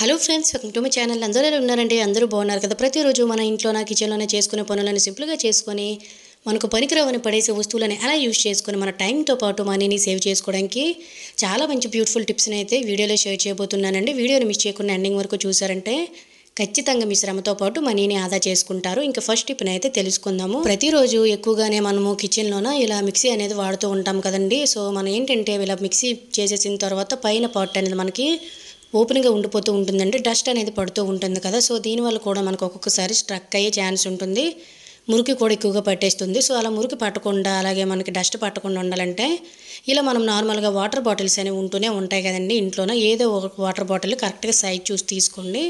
hello friends welcome to my channel అందరూ ఎలా ఉన్నారండి అందరూ బాగున్నారు కదా ప్రతిరోజు మన నా కిచెన్లోనే చేసుకునే పనులను సింపుల్గా చేసుకొని మనకు పనికిరావని పడేసే వస్తువులని ఎలా యూజ్ చేసుకొని మన టైంతో పాటు మనీని సేవ్ చేసుకోవడానికి చాలా మంచి బ్యూటిఫుల్ టిప్స్ని అయితే వీడియోలో షేర్ చేయబోతున్నానండి వీడియోని మిస్ చేయకుండా ఎండింగ్ వరకు చూసారంటే ఖచ్చితంగా మీ శ్రమతో పాటు మనీని ఆదా చేసుకుంటారు ఇంకా ఫస్ట్ టిప్ని అయితే తెలుసుకుందాము ప్రతిరోజు ఎక్కువగానే మనము కిచెన్లోన ఇలా మిక్సీ అనేది వాడుతూ ఉంటాం కదండి సో మనం ఏంటంటే ఇలా మిక్సీ చేసేసిన తర్వాత పైన పార్ట్ అనేది మనకి ఓపెన్గా ఉండిపోతూ ఉంటుందంటే డస్ట్ అనేది పడుతూ ఉంటుంది కదా సో దీనివల్ల కూడా మనకు ఒక్కొక్కసారి స్ట్రక్ అయ్యే ఛాన్స్ ఉంటుంది మురికి కూడా ఎక్కువగా పట్టేస్తుంది సో అలా మురికి పట్టకుండా అలాగే మనకి డస్ట్ పట్టకుండా ఉండాలంటే ఇలా మనం నార్మల్గా వాటర్ బాటిల్స్ అనేవి ఉంటూనే ఉంటాయి కదండి ఇంట్లోనే ఏదో ఒక వాటర్ బాటిల్ కరెక్ట్గా సైజ్ చూసి తీసుకోండి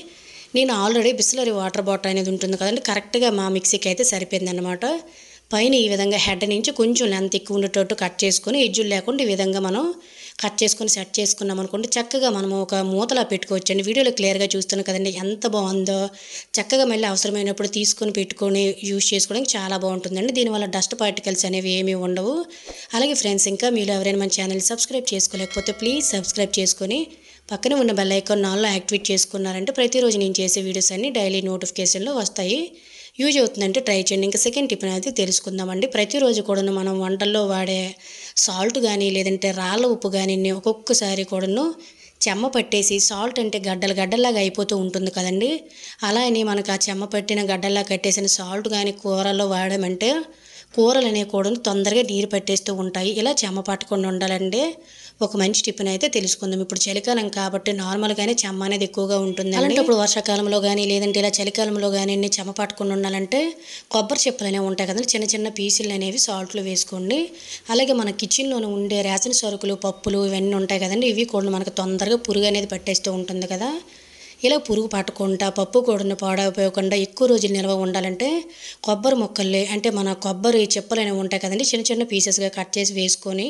నేను ఆల్రెడీ బిస్లరీ వాటర్ బాటిల్ అనేది ఉంటుంది కదండి కరెక్ట్గా మా మిక్సీకి అయితే సరిపోయింది అనమాట పైన ఈ విధంగా హెడ్ నుంచి కొంచెం లెంత్ ఎక్కువ ఉండేటట్టు కట్ చేసుకొని ఎడ్జులు లేకుండా ఈ విధంగా మనం కట్ చేసుకొని సెట్ చేసుకున్నాం అనుకోండి చక్కగా మనం ఒక మూతలా పెట్టుకోవచ్చండి వీడియోలో క్లియర్గా చూస్తున్నాం కదండి ఎంత బాగుందో చక్కగా మళ్ళీ అవసరమైనప్పుడు తీసుకొని పెట్టుకొని యూజ్ చేసుకోవడానికి చాలా బాగుంటుందండి దీనివల్ల డస్ట్ పార్టికల్స్ అనేవి ఏమీ ఉండవు అలాగే ఫ్రెండ్స్ ఇంకా మీరు ఎవరైనా మన ఛానల్ సబ్స్క్రైబ్ చేసుకోలేకపోతే ప్లీజ్ సబ్స్క్రైబ్ చేసుకొని పక్కనే ఉన్న బెల్ ఐకాన్ నాలో యాక్టివేట్ చేసుకున్నారంటే ప్రతిరోజు నేను చేసే వీడియోస్ అన్నీ డైలీ నోటిఫికేషన్లో వస్తాయి యూజ్ అవుతుందంటే ట్రై చేయండి ఇంకా సెకండ్ టిఫిన్ అయితే తెలుసుకుందామండి ప్రతిరోజు కూడాను మనం వంటల్లో వాడే సాల్ట్ కానీ లేదంటే రాళ్ళ ఉప్పు కానీ ఒక్కొక్కసారి కూడాను చెమ్మ పట్టేసి సాల్ట్ అంటే గడ్డలు గడ్డల్లాగా అయిపోతూ ఉంటుంది కదండి అలా అని మనకు ఆ చెమ్మ పట్టిన గడ్డల్లా కట్టేసిన సాల్ట్ కానీ కూరల్లో వాడమంటే కూరలు అనేవి కూడా తొందరగా నీరు పట్టేస్తూ ఉంటాయి ఇలా చెమ్మ పట్టకుండా ఉండాలండి ఒక మంచి టిఫిన్ అయితే తెలుసుకుందాం ఇప్పుడు చలికాలం కాబట్టి నార్మల్గానే చెమ్మ అనేది ఎక్కువగా ఉంటుంది ఇప్పుడు వర్షాకాలంలో కానీ లేదంటే ఇలా చలికాలంలో కానీ చెమ్మ పట్టుకుని ఉండాలంటే కొబ్బరి చెప్పులు అనేవి ఉంటాయి కదండి చిన్న చిన్న పీసులు అనేవి సాల్ట్లు వేసుకోండి అలాగే మన కిచెన్లోనే ఉండే రేషన్ సరుకులు పప్పులు ఇవన్నీ ఉంటాయి కదండి ఇవి కూడా మనకు తొందరగా పురుగు అనేది పట్టేస్తూ ఉంటుంది కదా ఇలా పురుగు పట్టకుండా పప్పు కూడను పాడైపోకుండా ఎక్కువ రోజులు నిల్వ ఉండాలంటే కొబ్బరి మొక్కల్ని అంటే మన కొబ్బరి చెప్పలు అనేవి ఉంటాయి కదండి చిన్న చిన్న పీసెస్గా కట్ చేసి వేసుకొని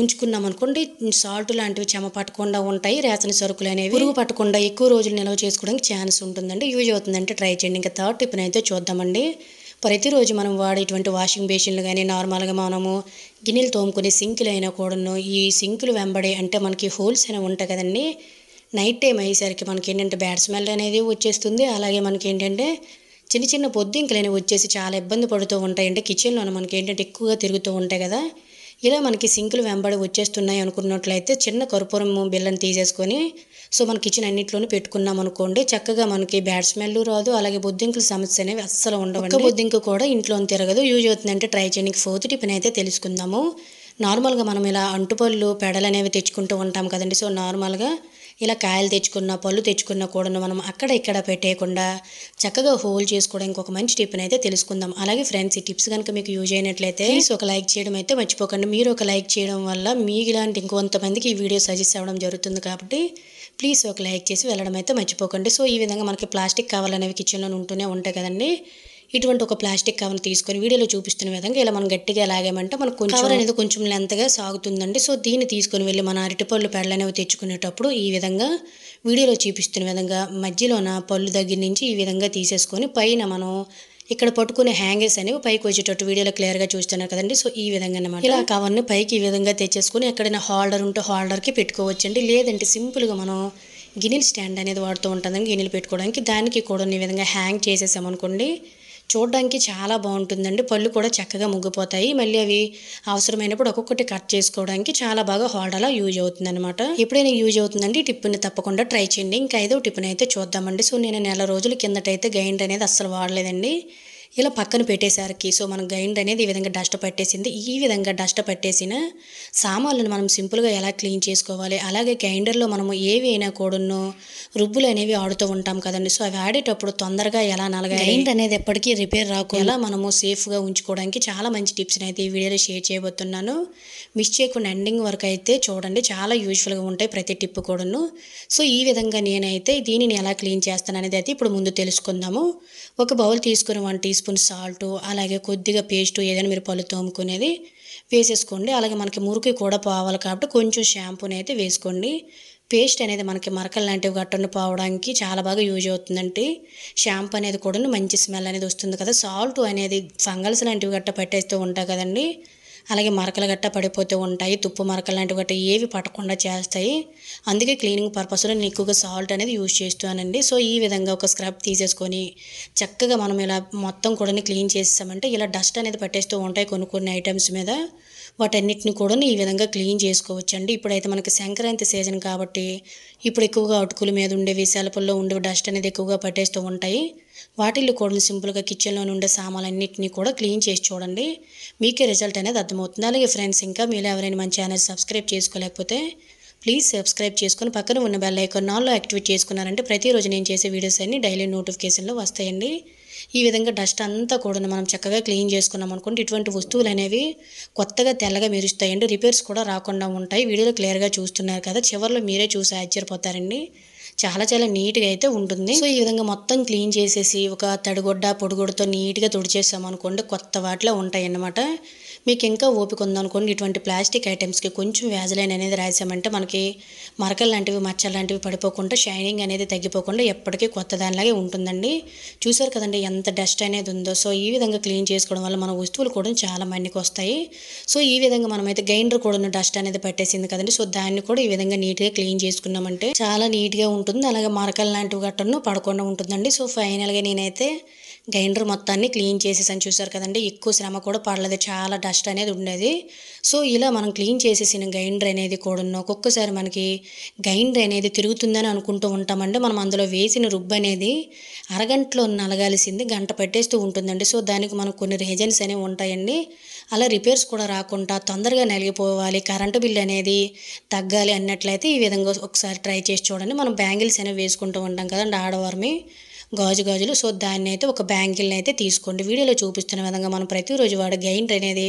ఉంచుకున్నాం అనుకోండి సాల్ట్ లాంటివి చెమ పట్టకుండా ఉంటాయి రేసన సరుకులు అనేవి పురుగు పట్టకుండా ఎక్కువ రోజులు నిల్వ చేసుకోవడానికి ఛాన్స్ ఉంటుందండి యూజ్ అవుతుందంటే ట్రై చేయండి ఇంకా థర్డ్ టిప్ అయితే చూద్దామండి ప్రతిరోజు మనం వాడేటువంటి వాషింగ్ బేసిన్లు కానీ నార్మల్గా మనము గిన్నెలు తోముకునే సింకులు అయినా కూడాను ఈ సింకులు వెంబడే అంటే మనకి హోల్స్ అయినా ఉంటాయి కదండి నైట్ టైం అయ్యేసరికి మనకి ఏంటంటే బ్యాడ్ స్మెల్ అనేది వచ్చేస్తుంది అలాగే మనకి ఏంటంటే చిన్న చిన్న పొద్దింకలు అనేవి వచ్చేసి చాలా ఇబ్బంది పడుతూ ఉంటాయి అంటే కిచెన్లో మనకి ఏంటంటే ఎక్కువగా తిరుగుతూ ఉంటాయి కదా ఇలా మనకి సింకులు వెంబడి వచ్చేస్తున్నాయి అనుకున్నట్లయితే చిన్న కర్పూరం బిల్లని తీసేసుకొని సో మన కిచెన్ అన్నింటిలోనే పెట్టుకున్నాం అనుకోండి చక్కగా మనకి బ్యాడ్ స్మెల్ రాదు అలాగే బొద్దింకుల సమస్య అనేవి అస్సలు ఉండవు ఒక్క బొద్దింకు కూడా ఇంట్లో తిరగదు యూజ్ అవుతుందంటే ట్రై చేయడానికి ఫోర్త్ టిఫిన్ అయితే తెలుసుకుందాము నార్మల్గా మనం ఇలా అంటుపళ్ళు పెడలు అనేవి తెచ్చుకుంటూ ఉంటాం కదండి సో నార్మల్గా ఇలా కాయలు తెచ్చుకున్న పళ్ళు తెచ్చుకున్న కూడా మనం అక్కడ ఇక్కడ పెట్టేయకుండా చక్కగా హోల్డ్ చేసుకోవడం ఇంకొక మంచి టిప్ అయితే తెలుసుకుందాం అలాగే ఫ్రెండ్స్ ఈ టిప్స్ కనుక మీకు యూజ్ అయినట్లయితే ఒక లైక్ చేయడం అయితే మర్చిపోకండి మీరు ఒక లైక్ చేయడం వల్ల మీ ఇలాంటి ఇంకొంతమందికి ఈ వీడియో సజెస్ట్ అవ్వడం జరుగుతుంది కాబట్టి ప్లీజ్ ఒక లైక్ చేసి వెళ్ళడం అయితే మర్చిపోకండి సో ఈ విధంగా మనకి ప్లాస్టిక్ కావాలనేవి కిచెన్లో ఉంటూనే ఉంటాయి కదండి ఇటువంటి ఒక ప్లాస్టిక్ కవర్ తీసుకొని వీడియోలో చూపిస్తున్న విధంగా ఇలా మనం గట్టిగా లాగామంటే మనకు కొంచెం కవర్ అనేది కొంచెం లెంతగా సాగుతుందండి సో దీన్ని తీసుకొని వెళ్ళి మన అరటిపళ్ళు పెళ్ళనేవి అనేవి తెచ్చుకునేటప్పుడు ఈ విధంగా వీడియోలో చూపిస్తున్న విధంగా మధ్యలోన పళ్ళు దగ్గర నుంచి ఈ విధంగా తీసేసుకొని పైన మనం ఇక్కడ పట్టుకునే హ్యాంగర్స్ అనేవి పైకి వచ్చేటట్టు వీడియోలో క్లియర్గా చూస్తున్నారు కదండి సో ఈ విధంగా అనమాట ఇలా కవర్ని పైకి ఈ విధంగా తెచ్చేసుకుని ఎక్కడైనా హాల్డర్ ఉంటే హాల్డర్కి పెట్టుకోవచ్చండి లేదంటే సింపుల్గా మనం గిన్నెలు స్టాండ్ అనేది వాడుతూ ఉంటుందండి గిన్నెలు పెట్టుకోవడానికి దానికి కూడా ఈ విధంగా హ్యాంగ్ చేసేసామనుకోండి చూడడానికి చాలా బాగుంటుందండి పళ్ళు కూడా చక్కగా ముగ్గిపోతాయి మళ్ళీ అవి అవసరమైనప్పుడు ఒక్కొక్కటి కట్ చేసుకోవడానికి చాలా బాగా హోడలా యూజ్ అవుతుంది అనమాట ఎప్పుడైనా యూజ్ అవుతుందండి ఈ టిప్పుని తప్పకుండా ట్రై చేయండి ఇంకా ఏదో టిప్పుని అయితే చూద్దామండి సో నేను నెల రోజుల కిందటైతే గైండ్ అనేది అస్సలు వాడలేదండి ఇలా పక్కన పెట్టేసరికి సో మనం గైండ్ అనేది ఈ విధంగా డస్ట్ పట్టేసింది ఈ విధంగా డస్ట్ పట్టేసిన సామాన్లను మనం సింపుల్గా ఎలా క్లీన్ చేసుకోవాలి అలాగే గ్రైండర్లో మనము ఏవి అయినా కూడాను రుబ్బులు అనేవి ఆడుతూ ఉంటాం కదండి సో అవి ఆడేటప్పుడు తొందరగా ఎలా నలగా గైండ్ అనేది ఎప్పటికీ రిపేర్ రాకుండా మనము సేఫ్గా ఉంచుకోవడానికి చాలా మంచి టిప్స్ అయితే ఈ వీడియోలో షేర్ చేయబోతున్నాను మిస్ చేయకుండా ఎండింగ్ వరకు అయితే చూడండి చాలా యూజ్ఫుల్గా ఉంటాయి ప్రతి టిప్ కూడాను సో ఈ విధంగా నేనైతే దీనిని ఎలా క్లీన్ చేస్తాను అనేది అయితే ఇప్పుడు ముందు తెలుసుకుందాము ఒక బౌల్ తీసుకుని వన్ టీ స్పూన్ సాల్ట్ అలాగే కొద్దిగా పేస్ట్ ఏదైనా మీరు పళ్ళు తోముకునేది వేసేసుకోండి అలాగే మనకి మురికి కూడా పోవాలి కాబట్టి కొంచెం షాంపూని అయితే వేసుకోండి పేస్ట్ అనేది మనకి మరకలు లాంటివి గట్టను పోవడానికి చాలా బాగా యూజ్ అవుతుందండి షాంపూ అనేది కూడా మంచి స్మెల్ అనేది వస్తుంది కదా సాల్ట్ అనేది ఫంగల్స్ లాంటివి గట్ట పెట్టేస్తూ ఉంటాయి కదండి అలాగే మరకలు గట్ట పడిపోతూ ఉంటాయి తుప్పు మరకలు లాంటివి గట్ట ఏవి పట్టకుండా చేస్తాయి అందుకే క్లీనింగ్ పర్పస్లో నేను ఎక్కువగా సాల్ట్ అనేది యూజ్ చేస్తానండి సో ఈ విధంగా ఒక స్క్రబ్ తీసేసుకొని చక్కగా మనం ఇలా మొత్తం కూడా క్లీన్ చేసేసామంటే ఇలా డస్ట్ అనేది పట్టేస్తూ ఉంటాయి కొన్ని కొన్ని ఐటమ్స్ మీద వాటన్నిటిని కూడా ఈ విధంగా క్లీన్ చేసుకోవచ్చండి ఇప్పుడైతే మనకి సంక్రాంతి సీజన్ కాబట్టి ఇప్పుడు ఎక్కువగా అటుకుల మీద ఉండేవి సెలపుల్లో ఉండే డస్ట్ అనేది ఎక్కువగా పట్టేస్తూ ఉంటాయి వాటిల్లో కూడా సింపుల్గా కిచెన్లో ఉండే సామాన్లన్నింటినీ కూడా క్లీన్ చేసి చూడండి మీకే రిజల్ట్ అనేది అర్థమవుతుంది అలాగే ఫ్రెండ్స్ ఇంకా మీరు ఎవరైనా మన ఛానల్ సబ్స్క్రైబ్ చేసుకోలేకపోతే ప్లీజ్ సబ్స్క్రైబ్ చేసుకుని పక్కన ఉన్న బెల్ ఐకాన్ నాలో యాక్టివేట్ చేసుకున్నారంటే ప్రతిరోజు నేను చేసే వీడియోస్ అన్ని డైలీ నోటిఫికేషన్లో వస్తాయండి ఈ విధంగా డస్ట్ అంతా కూడా మనం చక్కగా క్లీన్ చేసుకున్నాం అనుకుంటే ఇటువంటి వస్తువులు అనేవి కొత్తగా తెల్లగా మెరుస్తాయండి రిపేర్స్ కూడా రాకుండా ఉంటాయి వీడియోలో క్లియర్గా చూస్తున్నారు కదా చివరిలో మీరే చూసి ఆశ్చర్యపోతారండి చాలా చాలా నీట్గా అయితే ఉంటుంది సో ఈ విధంగా మొత్తం క్లీన్ చేసేసి ఒక తడిగొడ్డ పొడిగొడ్డతో నీట్గా తుడిచేసాం అనుకోండి కొత్త వాటిలో ఉంటాయి అన్నమాట మీకు ఇంకా ఓపిక ఉందనుకోండి ఇటువంటి ప్లాస్టిక్ ఐటమ్స్కి కొంచెం వ్యాజలైన్ అనేది రాసామంటే మనకి మరకలు లాంటివి మచ్చలు లాంటివి పడిపోకుండా షైనింగ్ అనేది తగ్గిపోకుండా ఎప్పటికీ కొత్త దానిలాగే ఉంటుందండి చూసారు కదండి ఎంత డస్ట్ అనేది ఉందో సో ఈ విధంగా క్లీన్ చేసుకోవడం వల్ల మన వస్తువులు కూడా చాలా మందికి వస్తాయి సో ఈ విధంగా మనమైతే గ్రైండర్ కూడా డస్ట్ అనేది పట్టేసింది కదండి సో దాన్ని కూడా ఈ విధంగా నీట్గా క్లీన్ చేసుకున్నామంటే చాలా నీట్గా ఉంటుంది అలాగే మరకలు లాంటివి గట్టను పడకుండా ఉంటుందండి సో ఫైనల్గా నేనైతే గ్రైండర్ మొత్తాన్ని క్లీన్ చేసేసాను చూసారు కదండి ఎక్కువ శ్రమ కూడా పడలేదు చాలా డస్ట్ అనేది ఉండేది సో ఇలా మనం క్లీన్ చేసేసిన గ్రైండర్ అనేది కూడా ఒక్కొక్కసారి మనకి గ్రైండర్ అనేది తిరుగుతుందని అనుకుంటూ ఉంటామండి మనం అందులో వేసిన రుబ్బు అనేది అరగంటలో నలగాల్సింది గంట పెట్టేస్తూ ఉంటుందండి సో దానికి మనకు కొన్ని రీజన్స్ అనేవి ఉంటాయండి అలా రిపేర్స్ కూడా రాకుండా తొందరగా నలిగిపోవాలి కరెంటు బిల్ అనేది తగ్గాలి అన్నట్లయితే ఈ విధంగా ఒకసారి ట్రై చేసి చూడండి మనం బ్యాంగిల్స్ అనేవి వేసుకుంటూ ఉంటాం కదండి ఆడవారిని గాజు గాజులు సో దాన్ని అయితే ఒక బ్యాంగిల్ని అయితే తీసుకోండి వీడియోలో చూపిస్తున్న విధంగా మనం ప్రతిరోజు వాడు గైన్ అనేది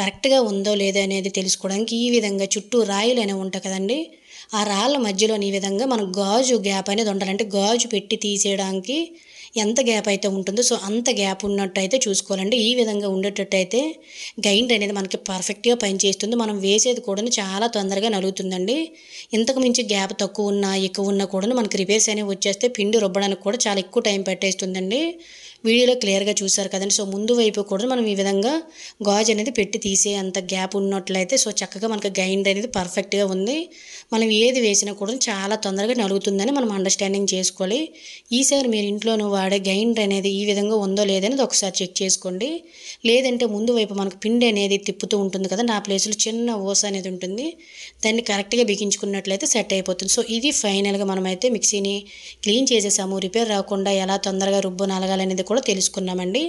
కరెక్ట్గా ఉందో లేదో అనేది తెలుసుకోవడానికి ఈ విధంగా చుట్టూ రాయిలు అనేవి ఉంటాయి కదండీ ఆ రాళ్ళ మధ్యలో ఈ విధంగా మనం గాజు గ్యాప్ అనేది ఉండాలంటే గాజు పెట్టి తీసేయడానికి ఎంత గ్యాప్ అయితే ఉంటుందో సో అంత గ్యాప్ ఉన్నట్టయితే చూసుకోవాలండి ఈ విధంగా ఉండేటట్టయితే గైండ్ అనేది మనకి పర్ఫెక్ట్గా పనిచేస్తుంది మనం వేసేది కూడా చాలా తొందరగా నలుగుతుందండి ఇంతకు మించి గ్యాప్ తక్కువ ఉన్నా ఎక్కువ ఉన్నా కూడా మనకి రిపేర్స్ అనేవి వచ్చేస్తే పిండి రుబ్బడానికి కూడా చాలా ఎక్కువ టైం పెట్టేస్తుందండి వీడియోలో క్లియర్గా చూసారు కదండి సో ముందు వైపు కూడా మనం ఈ విధంగా గాజు అనేది పెట్టి తీసే అంత గ్యాప్ ఉన్నట్లయితే సో చక్కగా మనకు గైండ్ అనేది పర్ఫెక్ట్గా ఉంది మనం ఏది వేసినా కూడా చాలా తొందరగా నలుగుతుందని మనం అండర్స్టాండింగ్ చేసుకోవాలి ఈసారి మీరు ఇంట్లోనూ వాడే గైండ్ అనేది ఈ విధంగా ఉందో లేదనేది ఒకసారి చెక్ చేసుకోండి లేదంటే ముందు వైపు మనకు పిండి అనేది తిప్పుతూ ఉంటుంది కదా నా ప్లేస్లో చిన్న ఓస అనేది ఉంటుంది దాన్ని కరెక్ట్గా బిగించుకున్నట్లయితే సెట్ అయిపోతుంది సో ఇది ఫైనల్గా మనమైతే మిక్సీని క్లీన్ చేసేసాము రిపేర్ రాకుండా ఎలా తొందరగా రుబ్బు నలగాలనేది కూడా తెలుసుకున్నామండి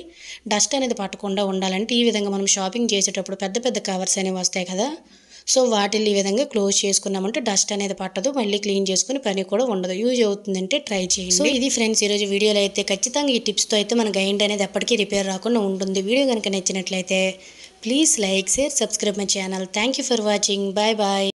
డస్ట్ అనేది పట్టకుండా ఉండాలంటే ఈ విధంగా మనం షాపింగ్ చేసేటప్పుడు పెద్ద పెద్ద కవర్స్ అనేవి వస్తాయి కదా సో వాటిని ఈ విధంగా క్లోజ్ చేసుకున్నామంటే డస్ట్ అనేది పట్టదు మళ్ళీ క్లీన్ చేసుకుని పని కూడా ఉండదు యూజ్ అవుతుందంటే ట్రై చేయండి సో ఇది ఫ్రెండ్స్ ఈరోజు వీడియోలో అయితే ఖచ్చితంగా ఈ టిప్స్తో అయితే మన గైండ్ అనేది ఎప్పటికీ రిపేర్ రాకుండా ఉంటుంది వీడియో కనుక నచ్చినట్లయితే please like share subscribe my channel thank for watching bye bye